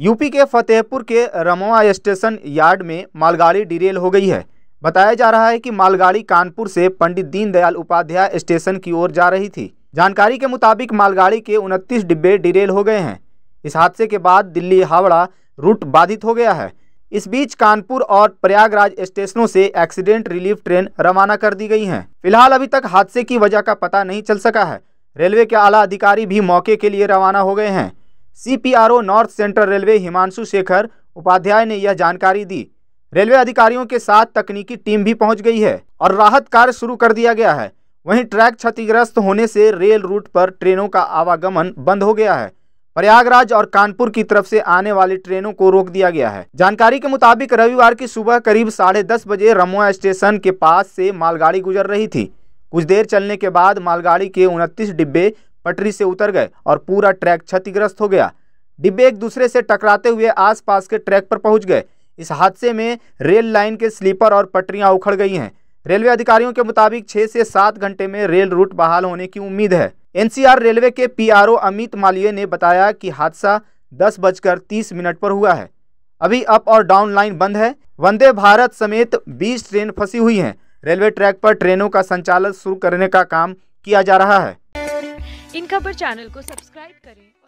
UP के फतेहपुर के रमोआ station yard में मालगाड़ी डिरेल हो गई है बताया जा रहा है कि मालगाड़ी कानपुर से पंडित दीनदयाल उपाध्याय स्टेशन की ओर जा रही थी जानकारी के मुताबिक मालगाड़ी के 29 डिब्बे डिरेल हो गए हैं इस हादसे के बाद दिल्ली हावड़ा रूट बाधित हो गया है इस बीच कानपुर और प्रयागराज स्टेशनों से एक्सीडेंट रिलीफ ट्रेन रवाना कर दी गई हैं। फिलहाल अभी तक हादसे की वजह का पता नहीं चल सका है रेलवे के आला अधिकारी भी मौके के लिए रवाना हो गए हैं CPRO North Central Railway Himanshu Shekhar Upadhyay ने यह जानकारी दी रेलवे अधिकारियों के साथ तकनीकी टीम भी पहुंच गई है और राहत कार्य शुरू कर दिया गया है वहीं ट्रैक क्षतिग्रस्त होने से रेल रूट पर ट्रेनों का आवागमन बंद हो गया है प्रयागराज और कानपुर की तरफ से आने वाली ट्रेनों को रोक दिया गया है जानकारी के मुताबिक रविवार की सुबह करीब साढ़े दस बजे रमुआ स्टेशन के पास से मालगाड़ी गुजर रही थी कुछ देर चलने के बाद मालगाड़ी के उनतीस डिब्बे पटरी से उतर गए और पूरा ट्रैक क्षतिग्रस्त हो गया डिब्बे एक दूसरे से टकराते हुए आस के ट्रैक पर पहुँच गए इस हादसे में रेल लाइन के स्लीपर और पटरियाँ उखड़ गई हैं रेलवे अधिकारियों के मुताबिक छः से सात घंटे में रेल रूट बहाल होने की उम्मीद है एनसीआर रेलवे के पीआरओ अमित मालिय ने बताया कि हादसा दस बजकर तीस मिनट पर हुआ है अभी अप और डाउन लाइन बंद है वंदे भारत समेत 20 ट्रेन फंसी हुई हैं रेलवे ट्रैक पर ट्रेनों का संचालन शुरू करने का काम किया जा रहा है इन खबर चैनल को सब्सक्राइब करें